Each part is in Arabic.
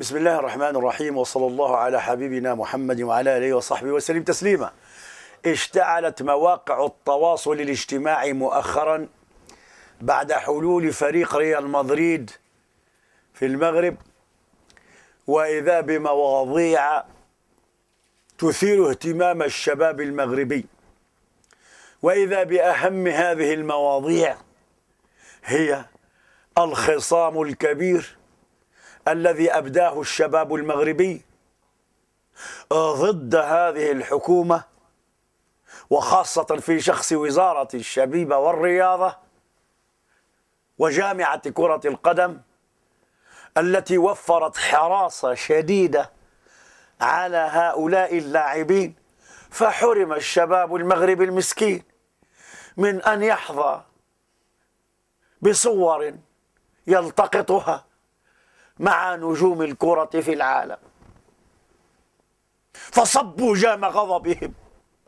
بسم الله الرحمن الرحيم وصلى الله على حبيبنا محمد وعلى اله وصحبه وسلم تسليما. اشتعلت مواقع التواصل الاجتماعي مؤخرا بعد حلول فريق ريال مدريد في المغرب واذا بمواضيع تثير اهتمام الشباب المغربي. واذا باهم هذه المواضيع هي الخصام الكبير الذي أبداه الشباب المغربي ضد هذه الحكومة وخاصة في شخص وزارة الشبيبة والرياضة وجامعة كرة القدم التي وفرت حراسة شديدة على هؤلاء اللاعبين فحرم الشباب المغربي المسكين من أن يحظى بصور يلتقطها مع نجوم الكرة في العالم فصبوا جام غضبهم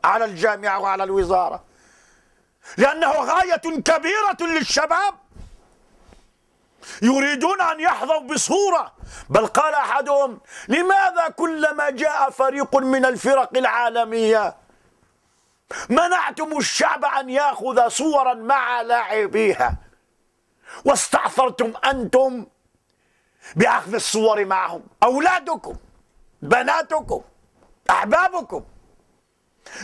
على الجامعة وعلى الوزارة لأنه غاية كبيرة للشباب يريدون أن يحظوا بصورة بل قال أحدهم لماذا كلما جاء فريق من الفرق العالمية منعتم الشعب أن يأخذ صورا مع لاعبيها واستعثرتم أنتم باخذ الصور معهم اولادكم بناتكم احبابكم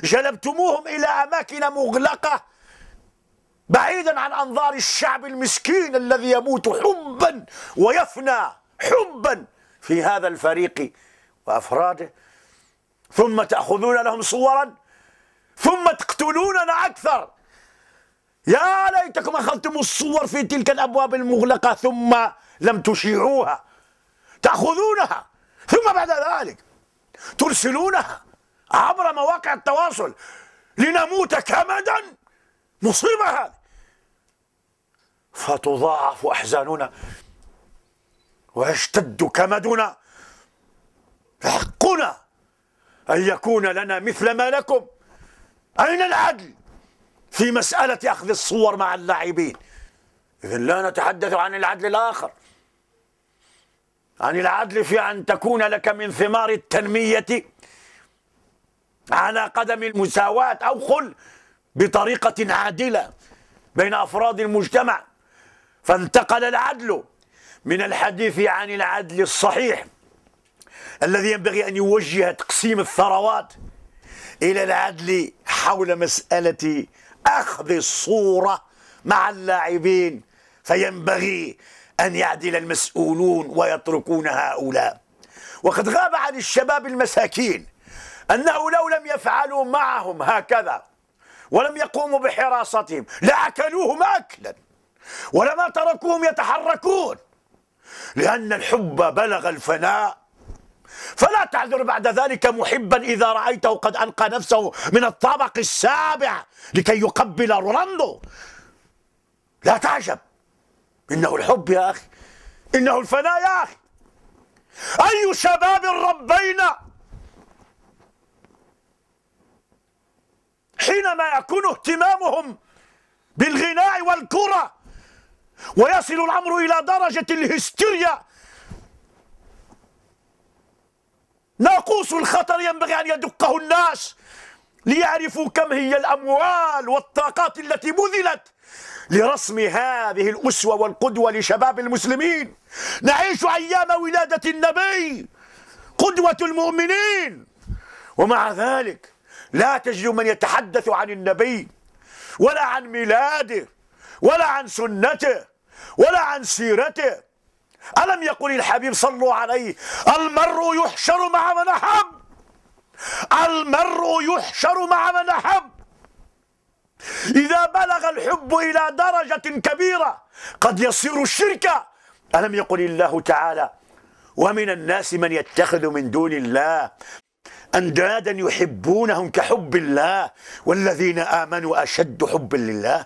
جلبتموهم الى اماكن مغلقه بعيدا عن انظار الشعب المسكين الذي يموت حبا ويفنى حبا في هذا الفريق وافراده ثم تاخذون لهم صورا ثم تقتلوننا اكثر يا ليتكم اخذتم الصور في تلك الابواب المغلقه ثم لم تشيعوها تأخذونها ثم بعد ذلك ترسلونها عبر مواقع التواصل لنموت كمدا مصيبة هذه فتضاعف أحزاننا ويشتد كمدنا حقنا أن يكون لنا مثل ما لكم أين العدل في مسألة أخذ الصور مع اللاعبين إذن لا نتحدث عن العدل الآخر عن العدل في أن تكون لك من ثمار التنمية على قدم المساواة أو قل بطريقة عادلة بين أفراد المجتمع فانتقل العدل من الحديث عن العدل الصحيح الذي ينبغي أن يوجه تقسيم الثروات إلى العدل حول مسألة أخذ الصورة مع اللاعبين فينبغي أن يعدل المسؤولون ويتركون هؤلاء وقد غاب عن الشباب المساكين أنه لو لم يفعلوا معهم هكذا ولم يقوموا بحراستهم لأكلوهم أكلا ولما تركوهم يتحركون لأن الحب بلغ الفناء فلا تعذر بعد ذلك محبا إذا رأيته قد ألقى نفسه من الطابق السابع لكي يقبل رونالدو لا تعجب إنه الحب يا أخي إنه الفناء يا أخي أي شباب ربينا حينما يكون اهتمامهم بالغناء والكرة ويصل الأمر إلى درجة الهستيريا ناقوس الخطر ينبغي أن يدقه الناس ليعرفوا كم هي الأموال والطاقات التي بذلت لرسم هذه الأسوة والقدوة لشباب المسلمين نعيش أيام ولادة النبي قدوة المؤمنين ومع ذلك لا تجد من يتحدث عن النبي ولا عن ميلاده ولا عن سنته ولا عن سيرته ألم يقل الحبيب صلوا عليه المرء يحشر مع من أحب المرء يحشر مع من أحب إذا بلغ الحب إلى درجة كبيرة قد يصير الشرك ألم يقل الله تعالى ومن الناس من يتخذ من دون الله أندادا يحبونهم كحب الله والذين آمنوا أشد حبا لله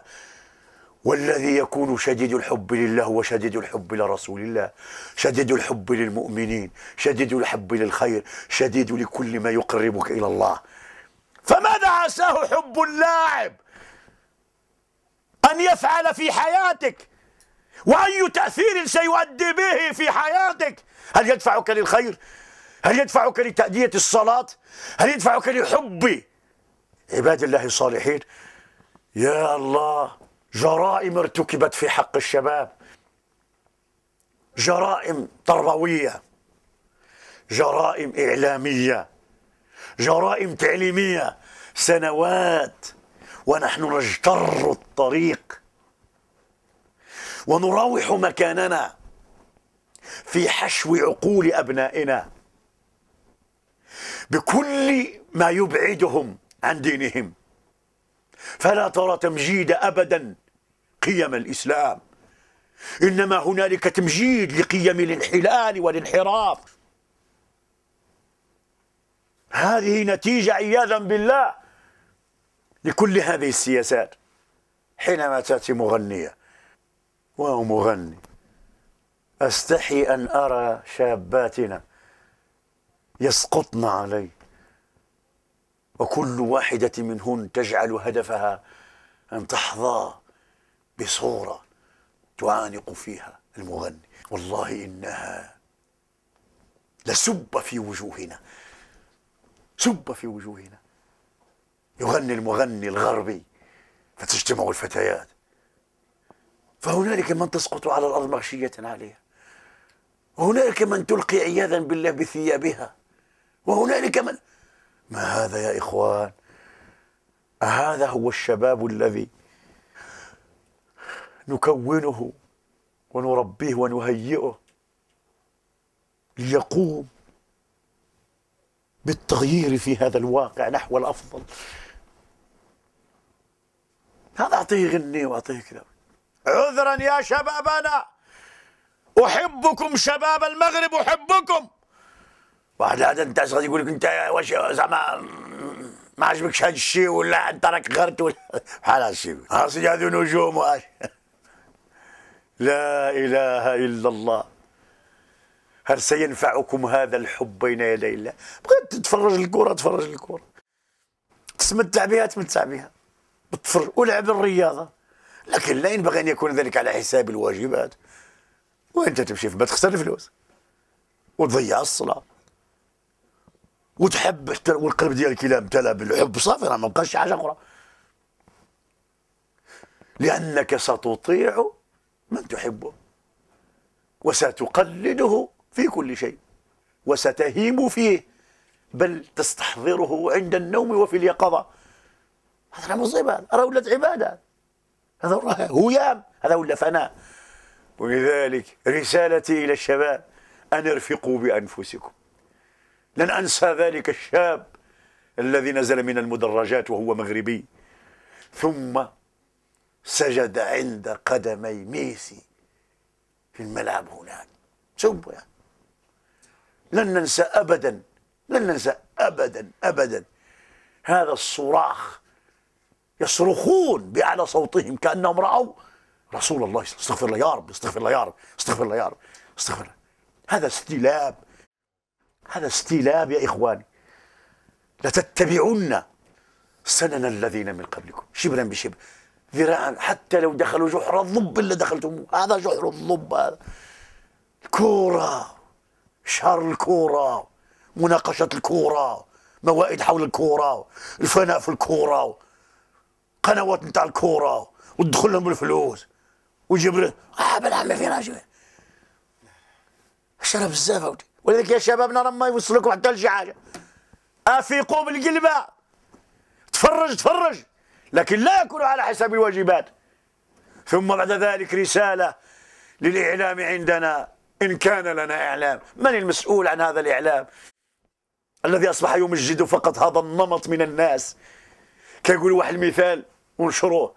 والذي يكون شديد الحب لله وشديد الحب لرسول الله شديد الحب للمؤمنين شديد الحب للخير شديد لكل ما يقربك إلى الله فماذا عساه حب اللاعب أن يفعل في حياتك وأي تأثير سيؤدي به في حياتك هل يدفعك للخير هل يدفعك لتأدية الصلاة هل يدفعك لحب عباد الله الصالحين يا الله جرائم ارتكبت في حق الشباب جرائم تربوية جرائم إعلامية جرائم تعليمية سنوات ونحن نجتر الطريق ونراوح مكاننا في حشو عقول أبنائنا بكل ما يبعدهم عن دينهم فلا ترى تمجيد أبدا قيم الإسلام إنما هنالك تمجيد لقيم الانحلال والانحراف هذه نتيجة عياذا بالله لكل هذه السياسات حينما تأتي مغنية وهو مغني أستحي أن أرى شاباتنا يسقطن علي وكل واحدة منهن تجعل هدفها أن تحظى بصورة تعانق فيها المغني والله إنها لسب في وجوهنا سب في وجوهنا يغني المغني الغربي فتجتمع الفتيات فهنالك من تسقط على الأرض مغشية عليها وهنالك من تلقي عياذا بالله بثيابها وهنالك من ما هذا يا إخوان هذا هو الشباب الذي نكونه ونربيه ونهيئه ليقوم بالتغيير في هذا الواقع نحو الافضل هذا أعطيه غني وأعطيه كذا عذرا يا شبابنا أحبكم شباب المغرب أحبكم واحد هذا انت غادي يقول لك انت واش زعما ما عجبكش هذا الشيء ولا انت راك غرت ولا بحال هذا الشيء سيدي هذو نجوم لا اله الا الله هل سينفعكم هذا الحب بين يدي الله بغيت تتفرج الكره تفرج الكره تسمتع بها تمتع بها بالطفل ولعب الرياضه لكن لا ينبغي ان يكون ذلك على حساب الواجبات وانت تمشي في تخسر الفلوس وتضيع الصلاه وتحب والقلب ديالك الا امتلا بالحب صافي راه ما بقاش شي حاجه اخرى لانك ستطيع من تحبه وستقلده في كل شيء وستهيم فيه بل تستحضره عند النوم وفي اليقظه هذا مصيبة أرى ولات عبادة هذا هيام هذا ولا فناء ولذلك رسالتي إلى الشباب أن ارفقوا بأنفسكم لن أنسى ذلك الشاب الذي نزل من المدرجات وهو مغربي ثم سجد عند قدمي ميسي في الملعب هناك سب يعني. لن ننسى أبدا لن ننسى أبدا أبدا هذا الصراخ يصرخون بأعلى صوتهم كأنهم رأوا رسول الله استغفر الله يا رب استغفر الله يا رب استغفر الله يا رب استغفر الله هذا استيلاب هذا استيلاب يا إخواني لتتبعن سنن الذين من قبلكم شبرا بشبر ذراعا حتى لو دخلوا جحر الضب اللي دخلتموه هذا جحر الضب هذا الكورة شهر الكورة مناقشة الكورة موائد حول الكورة الفناء في الكورة قنوات نتاع الكوره وتدخل لهم بالفلوس ويجيب اه بالعمل في راجل شرب بزاف اودي ولذلك يا شبابنا راه ما يوصلكم حتى لشي حاجه افيقوا بالقلبه تفرج تفرج لكن لا يكون على حساب الواجبات ثم بعد ذلك رساله للاعلام عندنا ان كان لنا اعلام من المسؤول عن هذا الاعلام الذي اصبح يمجد فقط هذا النمط من الناس كيقول واحد المثال ونشروه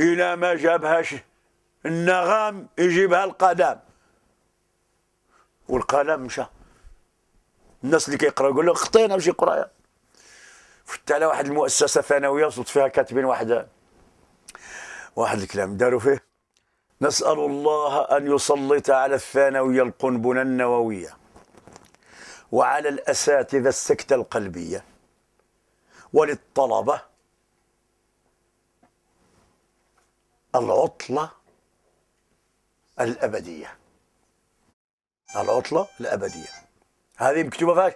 إلى ما جابهاش النغام يجيبها القلم والقلم مشى الناس اللي كيقراو يقول لك خطينا ماشي قرايه فت على واحد المؤسسه ثانويه وصلت فيها كاتبين واحد واحد الكلام داروا فيه نسال الله ان يسلط على الثانويه القنبله النوويه وعلى الاساتذه السكته القلبيه وللطلبه العطلة الأبدية العطلة الأبدية هذه مكتوبة فاش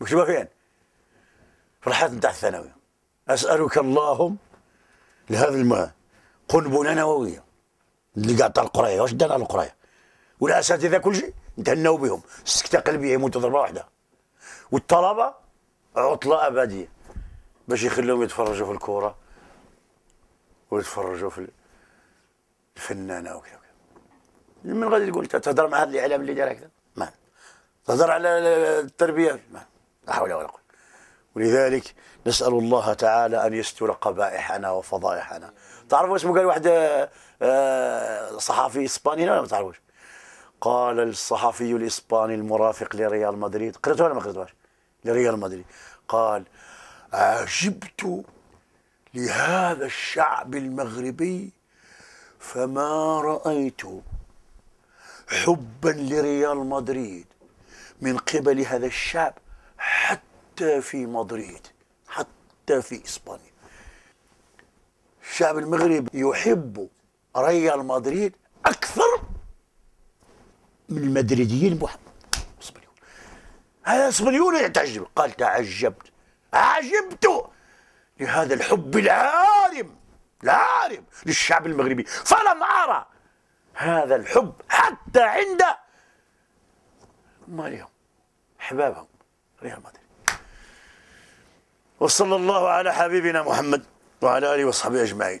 مكتوبة فين في الحيط نتاع الثانوية أسألك اللهم لهذا الماء قنبلة نووية اللي قاعد تاع القراية واش دار على القراية والأساتذة كل شيء نتهناو بهم السكتة قلبية يموت ضربة واحدة والطلبة عطلة أبدية باش يخليهم يتفرجوا في الكورة ويتفرجوا في الفنانه وكذا وكذا من غادي تقول تهضر مع هذا الاعلام اللي داير هكذا ما تهضر على التربيه ما لا حول ولا قوه ولذلك نسال الله تعالى ان يستر قبائحنا وفضائحنا تعرفوا اسمه قال واحد آه، آه، صحفي اسباني هنا ولا ما تعرفوش قال الصحفي الاسباني المرافق لريال مدريد قرأته ولا ما قريتوهاش لريال مدريد قال عجبت لهذا الشعب المغربي فما رأيت حبا لريال مدريد من قبل هذا الشعب حتى في مدريد حتى في إسبانيا الشعب المغربي يحب ريال مدريد أكثر من المدريديين محمد هذا اسبانيول يتعجب قال تعجبت عجبت لهذا الحب العارم العارم للشعب المغربي فلم أرى هذا الحب حتى عند مالهم أحبابهم ريال مدريد وصلى الله على حبيبنا محمد وعلى آله وصحبه أجمعين